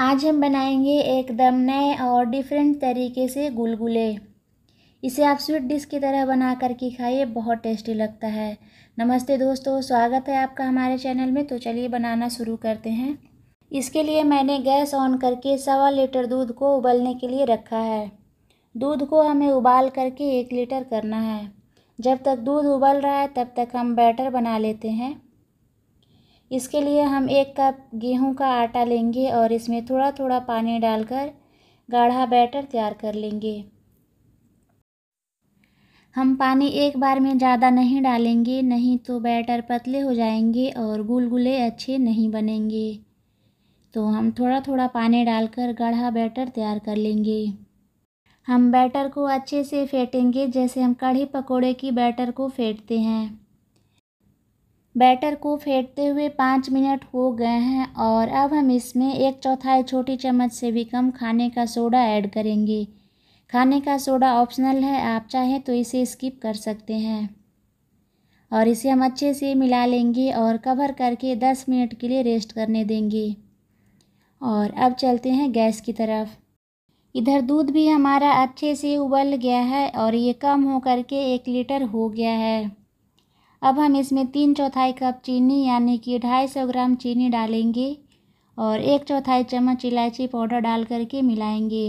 आज हम बनाएंगे एकदम नए और डिफरेंट तरीके से गुलगुले इसे आप स्वीट डिश की तरह बना कर के खाइए बहुत टेस्टी लगता है नमस्ते दोस्तों स्वागत है आपका हमारे चैनल में तो चलिए बनाना शुरू करते हैं इसके लिए मैंने गैस ऑन करके सवा लीटर दूध को उबलने के लिए रखा है दूध को हमें उबाल करके एक लीटर करना है जब तक दूध उबल रहा है तब तक हम बैटर बना लेते हैं इसके लिए हम एक कप गेहूं का आटा लेंगे और इसमें थोड़ा थोड़ा पानी डालकर गाढ़ा बैटर तैयार कर लेंगे हम पानी एक बार में ज़्यादा नहीं डालेंगे नहीं तो बैटर पतले हो जाएंगे और गुलगुले अच्छे नहीं बनेंगे तो हम थोड़ा थोड़ा पानी डालकर गाढ़ा बैटर तैयार कर लेंगे हम बैटर को अच्छे से फेंटेंगे जैसे हम कढ़ी पकोड़े की बैटर को फेंटते हैं बैटर को फेंटते हुए पाँच मिनट हो गए हैं और अब हम इसमें एक चौथाई छोटी चम्मच से भी कम खाने का सोडा ऐड करेंगे खाने का सोडा ऑप्शनल है आप चाहें तो इसे स्किप कर सकते हैं और इसे हम अच्छे से मिला लेंगे और कवर करके दस मिनट के लिए रेस्ट करने देंगे और अब चलते हैं गैस की तरफ इधर दूध भी हमारा अच्छे से उबल गया है और ये कम हो करके एक लीटर हो गया है अब हम इसमें तीन चौथाई कप चीनी यानी कि ढाई सौ ग्राम चीनी डालेंगे और एक चौथाई चम्मच इलायची पाउडर डाल करके मिलाएंगे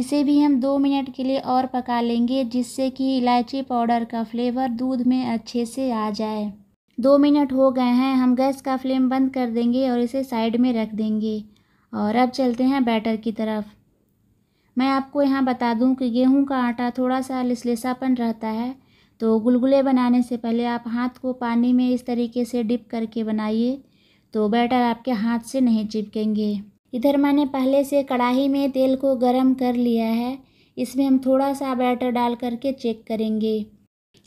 इसे भी हम दो मिनट के लिए और पका लेंगे जिससे कि इलायची पाउडर का फ्लेवर दूध में अच्छे से आ जाए दो मिनट हो गए हैं हम गैस का फ्लेम बंद कर देंगे और इसे साइड में रख देंगे और अब चलते हैं बैटर की तरफ मैं आपको यहाँ बता दूँ कि गेहूँ का आटा थोड़ा सा लिसलेसापन रहता है तो गुलगुले बनाने से पहले आप हाथ को पानी में इस तरीके से डिप करके बनाइए तो बैटर आपके हाथ से नहीं चिपकेंगे इधर मैंने पहले से कढ़ाई में तेल को गरम कर लिया है इसमें हम थोड़ा सा बैटर डाल करके चेक करेंगे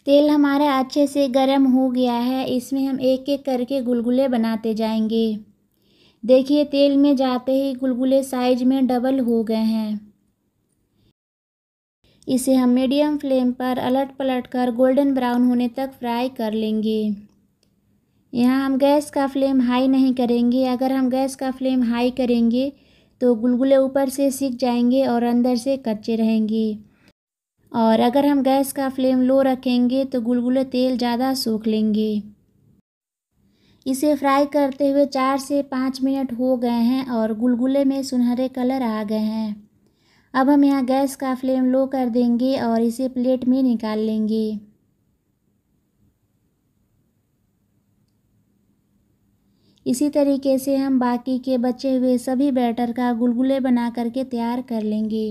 तेल हमारा अच्छे से गर्म हो गया है इसमें हम एक एक करके गुलगुले बनाते जाएंगे देखिए तेल में जाते ही गुलगुले साइज में डबल हो गए हैं इसे हम मीडियम फ्लेम पर अलट पलट कर गोल्डन ब्राउन होने तक फ्राई कर लेंगे यहाँ हम गैस का फ्लेम हाई नहीं करेंगे अगर हम गैस का फ्लेम हाई करेंगे तो गुलगुले ऊपर से सीख जाएंगे और अंदर से कच्चे रहेंगे और अगर हम गैस का फ्लेम लो रखेंगे तो गुलगुले तेल ज़्यादा सूख लेंगे इसे फ्राई करते हुए चार से पाँच मिनट हो गए हैं और गुलगुले में सुनहरे कलर आ गए हैं अब हम यहाँ गैस का फ्लेम लो कर देंगे और इसे प्लेट में निकाल लेंगे इसी तरीके से हम बाकी के बचे हुए सभी बैटर का गुलगुले बना करके तैयार कर लेंगे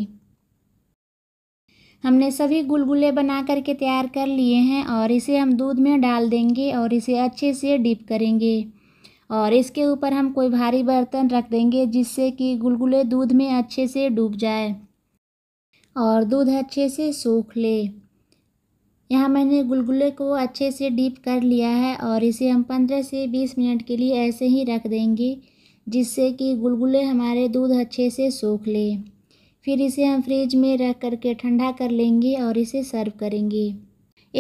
हमने सभी गुलगुले बना करके तैयार कर लिए हैं और इसे हम दूध में डाल देंगे और इसे अच्छे से डिप करेंगे और इसके ऊपर हम कोई भारी बर्तन रख देंगे जिससे कि गुलगुले दूध में अच्छे से डूब जाए और दूध अच्छे से सूख ले यहाँ मैंने गुलगुले को अच्छे से डीप कर लिया है और इसे हम पंद्रह से बीस मिनट के लिए ऐसे ही रख देंगे जिससे कि गुलगुले हमारे दूध अच्छे से सूख ले फिर इसे हम फ्रिज में रख करके ठंडा कर लेंगे और इसे सर्व करेंगे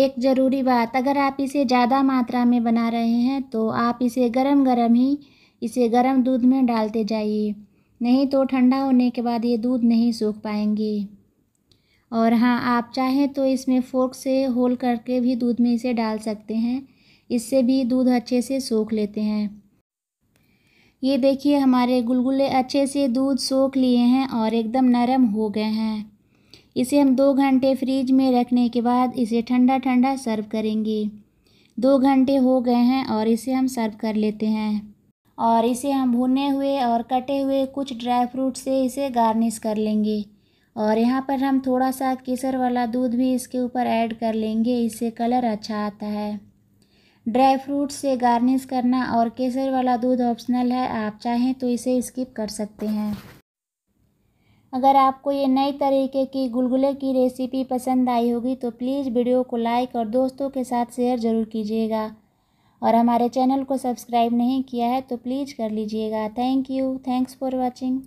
एक ज़रूरी बात अगर आप इसे ज़्यादा मात्रा में बना रहे हैं तो आप इसे गरम गरम ही इसे गरम दूध में डालते जाइए नहीं तो ठंडा होने के बाद ये दूध नहीं सूख पाएंगे और हाँ आप चाहें तो इसमें फोर्क से होल करके भी दूध में इसे डाल सकते हैं इससे भी दूध अच्छे से सोख लेते हैं ये देखिए हमारे गुलगुले अच्छे से दूध सोख लिए हैं और एकदम नरम हो गए हैं इसे हम दो घंटे फ्रिज में रखने के बाद इसे ठंडा ठंडा सर्व करेंगे दो घंटे हो गए हैं और इसे हम सर्व कर लेते हैं और इसे हम भुने हुए और कटे हुए कुछ ड्राई फ्रूट से इसे गार्निश कर लेंगे और यहाँ पर हम थोड़ा सा केसर वाला दूध भी इसके ऊपर ऐड कर लेंगे इससे कलर अच्छा आता है ड्राई फ्रूट से गार्निश करना और केसर वाला दूध ऑप्शनल है आप चाहें तो इसे स्किप कर सकते हैं अगर आपको ये नए तरीके की गुलगुले की रेसिपी पसंद आई होगी तो प्लीज़ वीडियो को लाइक और दोस्तों के साथ शेयर ज़रूर कीजिएगा और हमारे चैनल को सब्सक्राइब नहीं किया है तो प्लीज़ कर लीजिएगा thank you thanks for watching